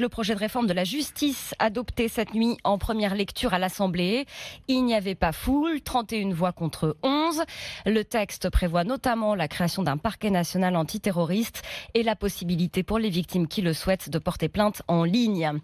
le projet de réforme de la justice adopté cette nuit en première lecture à l'Assemblée. Il n'y avait pas foule, 31 voix contre 11. Le texte prévoit notamment la création d'un parquet national antiterroriste et la possibilité pour les victimes qui le souhaitent de porter plainte en ligne.